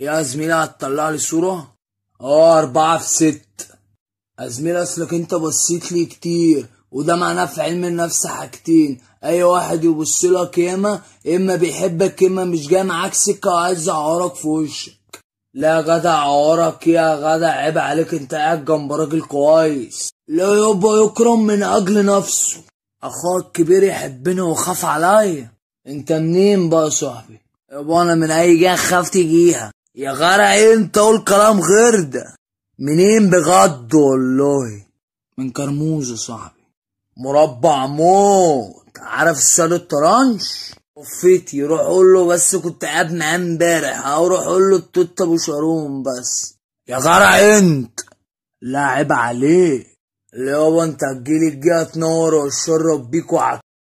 يا زميلي هتطلع لي صورة اه اربعة في ست ازميلي اصلك انت بصيت لي كتير وده معناه في علم النفس حاجتين اي واحد يبص لك ياما اما بيحبك اما مش جاي معاك سكه وعايز يعورك في وشك لا يا جدع عورك يا جدع عيب عليك انت قاعد جنب راجل كويس لا يبا يكرم من اجل نفسه اخوك الكبير يحبني وخاف عليا انت منين بقى يا صاحبي يابا انا من اي جهه خفت تجيها يا غرع انت قول كلام غير ده منين بجد والله من كرموز يا صاحبي مربع موت عارف السؤال الطرنش وفيتي روح قول له بس كنت قاعد معاه امبارح او روح اقول له التوت ابو شارون بس يا غرع انت لا عيب عليك اللي هو انت هتجيلي الجهه تنور وتشرب بيك وعك